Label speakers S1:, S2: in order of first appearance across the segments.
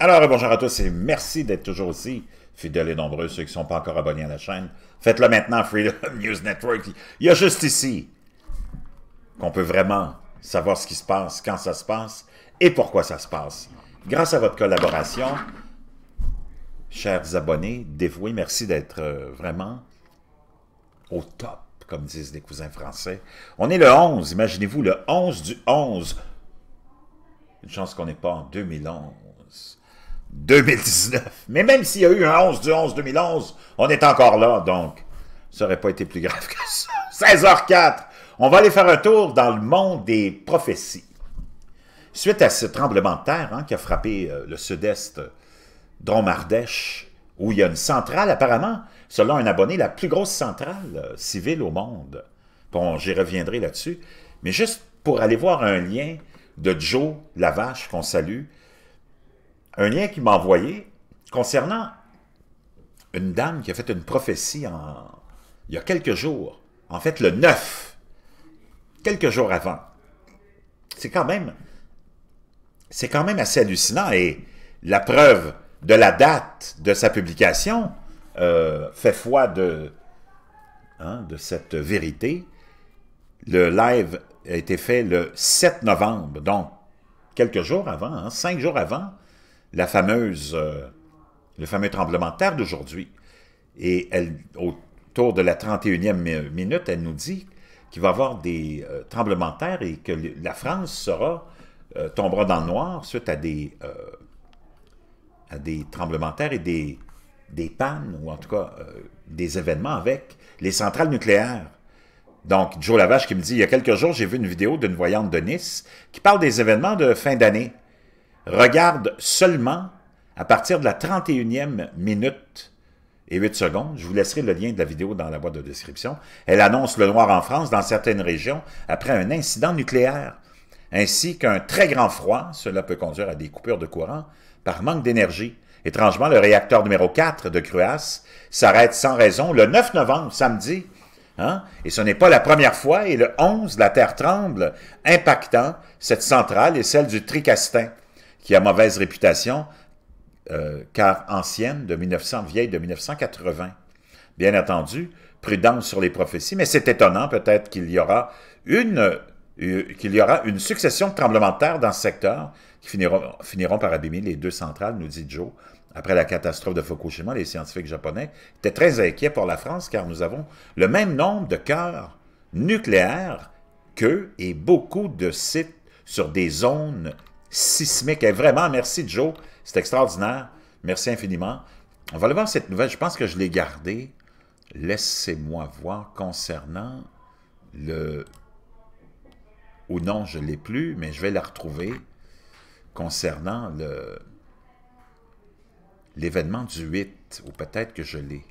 S1: Alors, bonjour à tous et merci d'être toujours aussi fidèles et nombreux. Ceux qui ne sont pas encore abonnés à la chaîne, faites-le maintenant, Freedom News Network. Il y a juste ici qu'on peut vraiment savoir ce qui se passe, quand ça se passe et pourquoi ça se passe. Grâce à votre collaboration, chers abonnés, dévoués, merci d'être euh, vraiment au top, comme disent les cousins français. On est le 11, imaginez-vous, le 11 du 11. Une chance qu'on n'est pas en 2011. 2019. Mais même s'il y a eu un 11 du 11 2011, on est encore là, donc ça n'aurait pas été plus grave que ça. 16h04, on va aller faire un tour dans le monde des prophéties. Suite à ce tremblement de terre hein, qui a frappé euh, le sud-est Dromardèche, où il y a une centrale apparemment, selon un abonné, la plus grosse centrale euh, civile au monde. Bon, j'y reviendrai là-dessus. Mais juste pour aller voir un lien de Joe Lavache, qu'on salue, un lien qui m'a envoyé concernant une dame qui a fait une prophétie en, il y a quelques jours, en fait le 9, quelques jours avant. C'est quand même c'est quand même assez hallucinant et la preuve de la date de sa publication euh, fait foi de, hein, de cette vérité. Le live a été fait le 7 novembre, donc quelques jours avant, hein, cinq jours avant la fameuse, euh, le fameux tremblement de terre d'aujourd'hui. Et elle, autour de la 31e minute, elle nous dit qu'il va y avoir des euh, tremblements de terre et que la France sera, euh, tombera dans le noir suite à des, à des tremblements de terre et des, des pannes, ou en tout cas des événements avec les centrales nucléaires. Donc, Joe Lavage qui me dit, il y a quelques jours, j'ai vu une vidéo d'une voyante de Nice qui parle des événements de fin d'année regarde seulement à partir de la 31e minute et 8 secondes. Je vous laisserai le lien de la vidéo dans la boîte de description. Elle annonce le noir en France dans certaines régions après un incident nucléaire, ainsi qu'un très grand froid. Cela peut conduire à des coupures de courant par manque d'énergie. Étrangement, le réacteur numéro 4 de Cruas s'arrête sans raison le 9 novembre, samedi. Hein? Et ce n'est pas la première fois, et le 11, la Terre tremble, impactant cette centrale et celle du Tricastin qui a mauvaise réputation, euh, car ancienne, de 1900, vieille de 1980. Bien entendu, prudence sur les prophéties, mais c'est étonnant peut-être qu'il y aura une euh, y aura une succession de tremblements de terre dans ce secteur qui finiront, finiront par abîmer les deux centrales, nous dit Joe. Après la catastrophe de Fukushima, les scientifiques japonais étaient très inquiets pour la France car nous avons le même nombre de cœurs nucléaires qu'eux et beaucoup de sites sur des zones sismique. Et eh, vraiment, merci Joe, c'est extraordinaire. Merci infiniment. On va aller voir cette nouvelle, je pense que je l'ai gardée. Laissez-moi voir concernant le... Ou non, je ne l'ai plus, mais je vais la retrouver concernant le l'événement du 8, ou peut-être que je l'ai.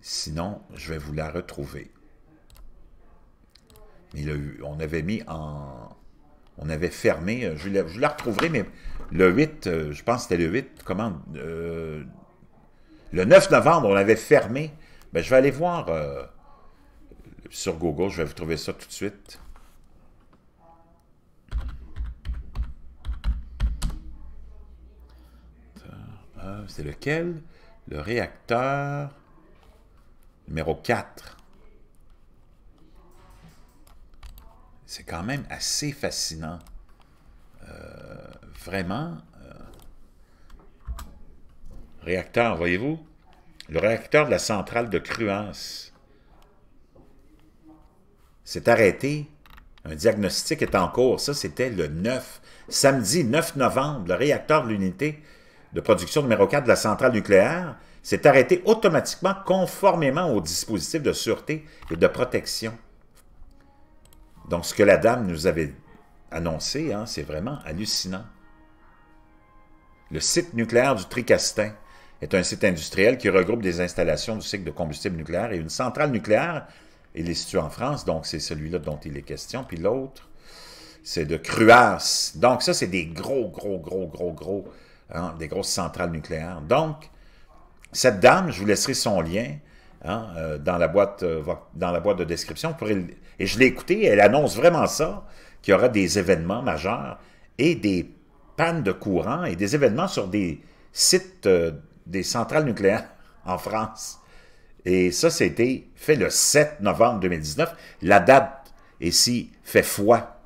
S1: Sinon, je vais vous la retrouver. Mais on avait mis en, on avait fermé, euh, je la, je la retrouverai, mais le 8, euh, je pense que c'était le 8, comment, euh, le 9 novembre, on avait fermé. Ben, je vais aller voir sur Google, je vais vous trouver ça tout de suite. C'est lequel? Le réacteur numéro 4. C'est quand même assez fascinant. Euh, vraiment. Euh, réacteur, voyez-vous? Le réacteur de la centrale de Cruance s'est arrêté. Un diagnostic est en cours. Ça, c'était le 9, samedi 9 novembre. Le réacteur de l'unité de production numéro 4 de la centrale nucléaire s'est arrêté automatiquement conformément aux dispositifs de sûreté et de protection. Donc, ce que la dame nous avait annoncé, hein, c'est vraiment hallucinant. Le site nucléaire du Tricastin est un site industriel qui regroupe des installations du cycle de combustible nucléaire et une centrale nucléaire. Il est situé en France, donc c'est celui-là dont il est question. Puis l'autre, c'est de Cruas. Donc ça, c'est des gros, gros, gros, gros, gros, hein, des grosses centrales nucléaires. Donc, cette dame, je vous laisserai son lien, Hein, euh, dans, la boîte, euh, dans la boîte de description. Pour et je l'ai écoutée, elle annonce vraiment ça, qu'il y aura des événements majeurs et des pannes de courant et des événements sur des sites euh, des centrales nucléaires en France. Et ça, c'était fait le 7 novembre 2019. La date, ici, fait foi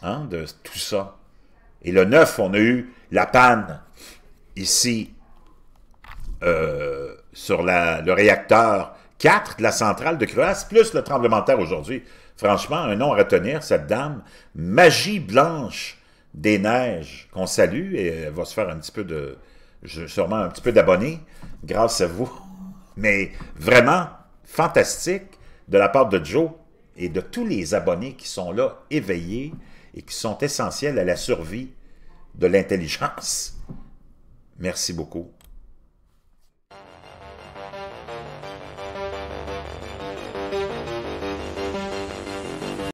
S1: hein, de tout ça. Et le 9, on a eu la panne ici sur le réacteur 4 de la centrale de Creusse, plus le tremblement de terre aujourd'hui. Franchement, un nom à retenir, cette dame, Magie Blanche des Neiges, qu'on salue, et euh, va se faire un petit peu de, sûrement un petit peu d'abonnés, grâce à vous. Mais vraiment, fantastique de la part de Joe et de tous les abonnés qui sont là, éveillés, et qui sont essentiels à la survie de l'intelligence. Merci beaucoup.